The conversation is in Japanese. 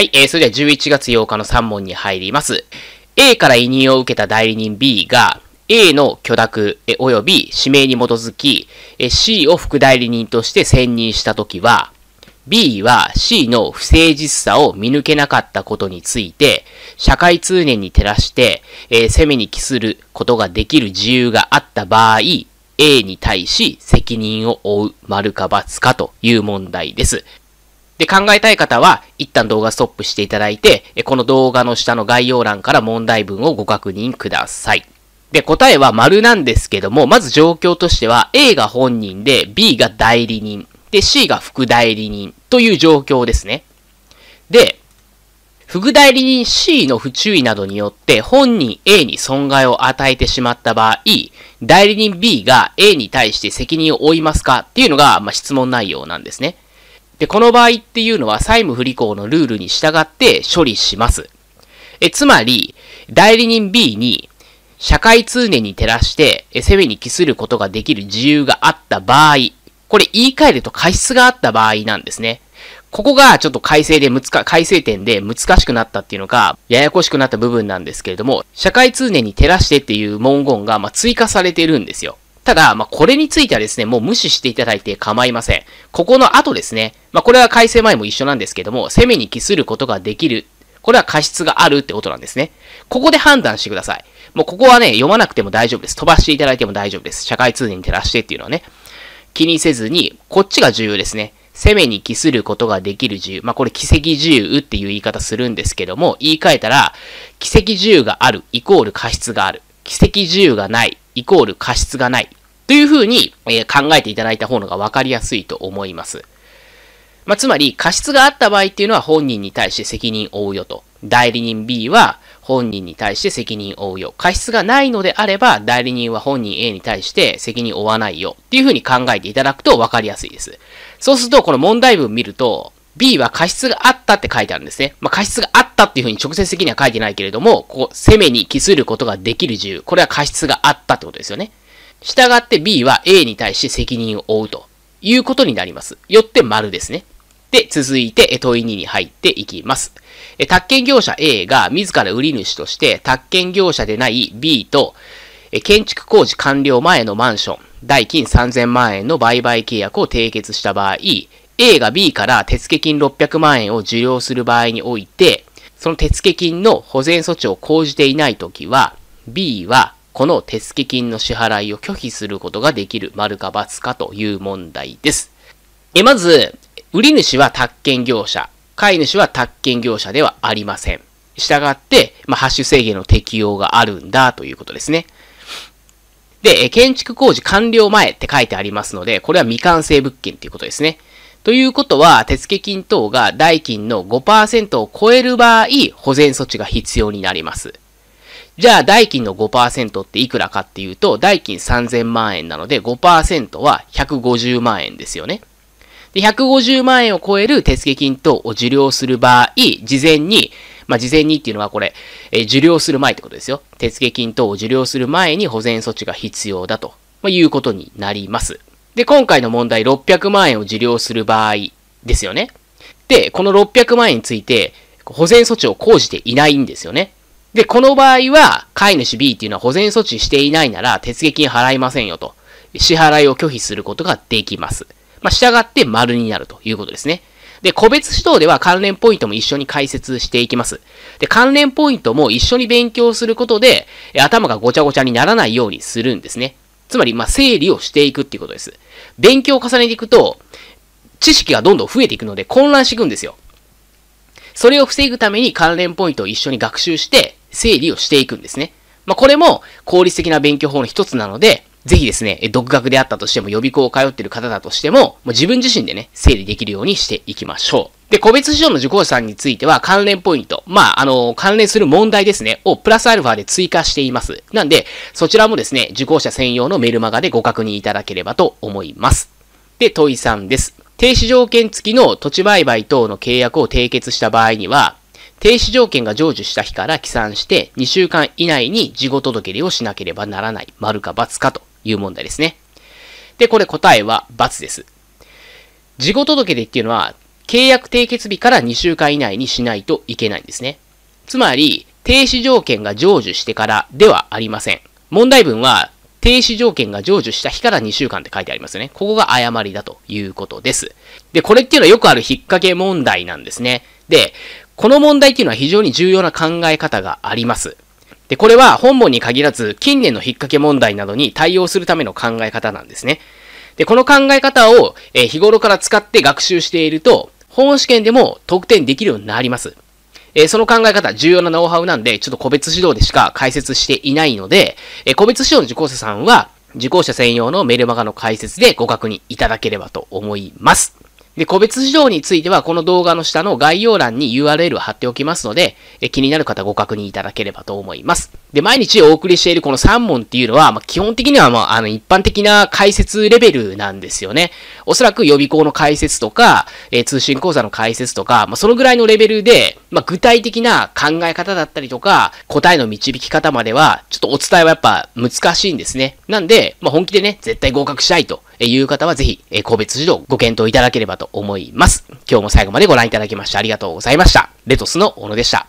はい、えー、それでは11月8日の3問に入ります。A から委任を受けた代理人 B が、A の許諾及び指名に基づき、C を副代理人として選任したときは、B は C の不誠実さを見抜けなかったことについて、社会通念に照らして、え攻めに帰することができる自由があった場合、A に対し責任を負う、丸か×かという問題です。で、考えたい方は、一旦動画ストップしていただいて、この動画の下の概要欄から問題文をご確認ください。で、答えは丸なんですけども、まず状況としては、A が本人で、B が代理人、で、C が副代理人という状況ですね。で、副代理人 C の不注意などによって本人 A に損害を与えてしまった場合、代理人 B が A に対して責任を負いますかっていうのが、まあ、質問内容なんですね。で、この場合っていうのは債務不履行のルールに従って処理します。え、つまり、代理人 B に社会通念に照らしてえ、攻めに帰することができる自由があった場合、これ言い換えると過失があった場合なんですね。ここがちょっと改正でつか、改正点で難しくなったっていうのが、ややこしくなった部分なんですけれども、社会通念に照らしてっていう文言が、ま追加されてるんですよ。ただ、まあ、これについてはですね、もう無視していただいて構いません。ここの後ですね、まあ、これは改正前も一緒なんですけども、攻めに帰することができる。これは過失があるってことなんですね。ここで判断してください。もうここはね、読まなくても大丈夫です。飛ばしていただいても大丈夫です。社会通念に照らしてっていうのはね。気にせずに、こっちが重要ですね。攻めに帰することができる自由。まあ、これ、奇跡自由っていう言い方するんですけども、言い換えたら、奇跡自由がある、イコール過失がある。奇跡自由がない、イコール過失がない。というふうに、えー、考えていただいた方が分かりやすいと思います。まあ、つまり、過失があった場合っていうのは本人に対して責任を負うよと。代理人 B は本人に対して責任を負うよ。過失がないのであれば、代理人は本人 A に対して責任を負わないよっていうふうに考えていただくと分かりやすいです。そうすると、この問題文を見ると、B は過失があったって書いてあるんですね。まあ、過失があったっていうふうに直接的には書いてないけれども、ここ、攻めに帰することができる自由。これは過失があったってことですよね。従って B は A に対して責任を負うということになります。よって丸ですね。で、続いて問い2に入っていきます。宅建業者 A が自ら売り主として宅建業者でない B と建築工事完了前のマンション、代金3000万円の売買契約を締結した場合、A が B から手付金600万円を受領する場合において、その手付金の保全措置を講じていないときは、B はこの手付金の支払いを拒否することができる丸か×かという問題です。えまず、売り主は宅建業者、買い主は宅建業者ではありません。したがって、まあ、ハッシュ制限の適用があるんだということですね。で、建築工事完了前って書いてありますので、これは未完成物件ということですね。ということは、手付金等が代金の5%を超える場合、保全措置が必要になります。じゃあ代金の5%っていくらかっていうと、代金3000万円なので5%は150万円ですよね。で、150万円を超える手付金等を受領する場合、事前に、まあ、事前にっていうのはこれ、えー、受領する前ってことですよ。手付金等を受領する前に保全措置が必要だと、まあ、いうことになります。で、今回の問題600万円を受領する場合ですよね。で、この600万円について、保全措置を講じていないんですよね。で、この場合は、飼い主 B っていうのは保全措置していないなら、手付金払いませんよと。支払いを拒否することができます。まあ、従って丸になるということですね。で、個別指導では関連ポイントも一緒に解説していきます。で、関連ポイントも一緒に勉強することで、頭がごちゃごちゃにならないようにするんですね。つまり、まあ、整理をしていくっていうことです。勉強を重ねていくと、知識がどんどん増えていくので混乱していくんですよ。それを防ぐために関連ポイントを一緒に学習して、整理をしていくんですね。まあ、これも効率的な勉強法の一つなので、ぜひですね、独学であったとしても、予備校を通ってる方だとしても、もう自分自身でね、整理できるようにしていきましょう。で、個別指導の受講者さんについては、関連ポイント、まあ、あの、関連する問題ですね、をプラスアルファで追加しています。なんで、そちらもですね、受講者専用のメルマガでご確認いただければと思います。で、問いさんです。停止条件付きの土地売買等の契約を締結した場合には、停止条件が成就した日から起算して2週間以内に事後届出をしなければならない、丸か×かという問題ですね。で、これ答えは×です。事後届出っていうのは契約締結日から2週間以内にしないといけないんですね。つまり、停止条件が成就してからではありません。問題文は停止条件が成就した日から2週間って書いてありますよね。ここが誤りだということです。で、これっていうのはよくある引っ掛け問題なんですね。で、この問題っていうのは非常に重要な考え方があります。で、これは本文に限らず、近年の引っ掛け問題などに対応するための考え方なんですね。で、この考え方を、え日頃から使って学習していると、本試験でも得点できるようになります。えその考え方、重要なノウハウなんで、ちょっと個別指導でしか解説していないので、え個別指導の受講者さんは、受講者専用のメルマガの解説でご確認いただければと思います。で、個別事情については、この動画の下の概要欄に URL を貼っておきますので、気になる方ご確認いただければと思います。で、毎日お送りしているこの3問っていうのは、まあ、基本的には、まあ、あの、一般的な解説レベルなんですよね。おそらく予備校の解説とか、えー、通信講座の解説とか、まあ、そのぐらいのレベルで、まあ、具体的な考え方だったりとか、答えの導き方までは、ちょっとお伝えはやっぱ難しいんですね。なんで、まあ、本気でね、絶対合格したいという方は、ぜひ、えー、個別指導ご検討いただければと思います。今日も最後までご覧いただきましてありがとうございました。レトスの小野でした。